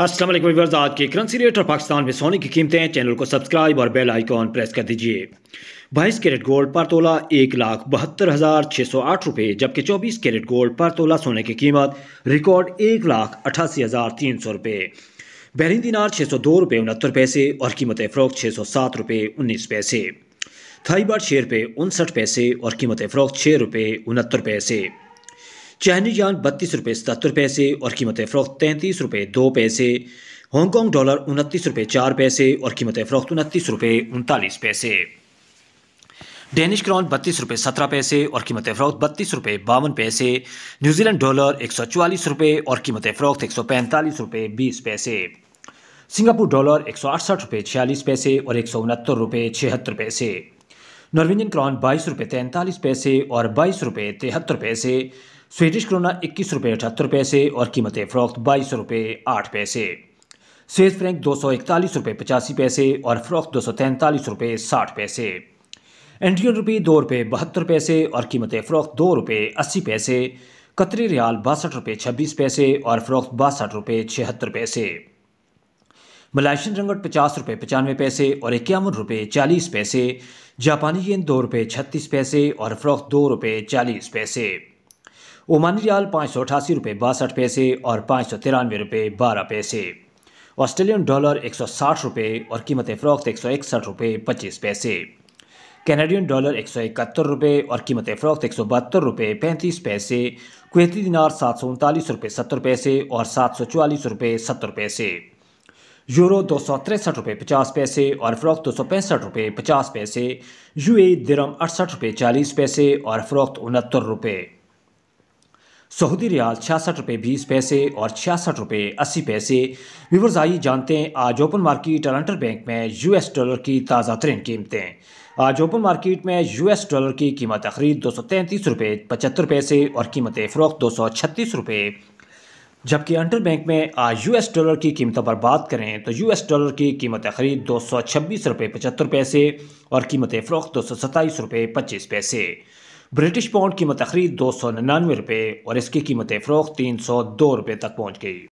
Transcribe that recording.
असल आज के करंसी रेट और पाकिस्तान में सोने की कीमतें चैनल को सब्सक्राइब और बेल आइकॉन प्रेस कर दीजिए बाईस कैरेट गोल्ड पर तोला एक लाख बहत्तर हज़ार छः सौ आठ रुपये जबकि चौबीस कैरेट गोल्ड पर तोला सोने की कीमत रिकॉर्ड एक लाख अठासी हज़ार तीन सौ रुपये बहरीन दिनार छः सौ दो रुपये उनहत्तर पैसे और कीमत फ़रोख छः सौ सात रुपये उन्नीस पैसे थाई बार छः रुपये उनसठ पैसे और कीमत फ़रोख छः रुपये उनहत्तर पैसे चाइनी जान बत्तीस रुपये सतहत्तर पैसे और कीमत फ़रोख्त तैंतीस रुपये दो पैसे हांगकॉन्ग डॉलर उनतीस रुपये चार पैसे और कीमत फ़रोख्त उनतीस रुपये उनतालीस पैसे डेनिश क्रॉन बत्तीस रुपये सत्रह पैसे और कीमत फ़रोख्त बत्तीस रुपये बावन पैसे न्यूजीलैंड डॉलर एक सौ चवालीस रुपये और कीमत फ़रोख्त एक सौ पैंतालीस रुपये बीस पैसे सिंगापुर डॉलर एक सौ अड़सठ रुपये छियालीस पैसे और एक सौ उनहत्तर रुपये छिहत्तर पैसे नॉर्वेजियन क्रॉन बाईस रुपये तैंतालीस पैसे और बाईस रुपये तिहत्तर पैसे स्वीडिश क्रोना इक्कीस रुपये अठहत्तर पैसे और कीमत फ़रोख्त बाईस रुपये आठ पैसे स्वेज फ्रैंक दो सौ इकतालीस रुपये पचासी पैसे और फ़रोख्त दो सौ तैंतालीस रुपये साठ पैसे इंडियन रुपये दो रुपये बहत्तर पैसे और कीमत फ़रोख्त दो रुपये अस्सी पैसे कतरी रियाल बासठ रुपये छब्बीस पैसे और फ़रोख्त बासठ रुपये छिहत्तर पैसे मलाइशियन रंगट पचास रुपये पचानवे पैसे और इक्यावन रुपये चालीस पैसे जापानी येन दो रुपये छत्तीस पैसे और फ़रोख्त दो रुपये चालीस पैसे ओमानी रियाल पाँच सौ अठासी रुपये बासठ पैसे और पाँच सौ तिरानवे रुपये बारह पैसे ऑस्ट्रेलियन डॉलर एक सौ साठ रुपये और कीमत फ़रोख्त एक सौ इकसठ रुपये पच्चीस पैसे कैनेडियन डॉलर एक सौ इकहत्तर रुपये और कीमत फ़रोख्त एक सौ बहत्तर रुपये पैंतीस पैसे कुवैती दिनार सात सौ उनतालीस रुपये सत्तर पैसे और सात सौ चवालीस रुपये सत्तर पैसे यूरो दो सौ तिरसठ रुपये पचास पैसे और फ़रोख्त दो सौ पैंसठ रुपये पचास पैसे यू ए दिरम अड़सठ रुपये चालीस पैसे और फ़रोख्त उनहत्तर रुपये सऊदी रियाल छियासठ रुपये बीस पैसे और छियासठ रुपये अस्सी पैसे विवर्स आइए जानते हैं आज ओपन मार्केट अलेंटर बैंक में यूएस डॉलर की ताज़ा तरीन कीमतें आज ओपन मार्केट में यूएस डॉलर की कीमत खरीद दो सौ तैंतीस रुपये पचहत्तर पैसे और कीमत फ़रोख्त दो सौ छत्तीस रुपये जबकि अंटर बैंक में आज यूएस डॉलर की कीमतों पर बात करें तो यूएस डॉलर की कीमत खरीद दो सौ छब्बीस रुपये पचहत्तर पैसे और कीमत फ़रोख्त दो सौ सत्ताईस रुपये पच्चीस पैसे ब्रिटिश पाउंड कीमत तखरीद दो सौ निन्यानवे रुपये और इसकी कीमत फ़रोख तीन सौ दो रुपये तक पहुँच गई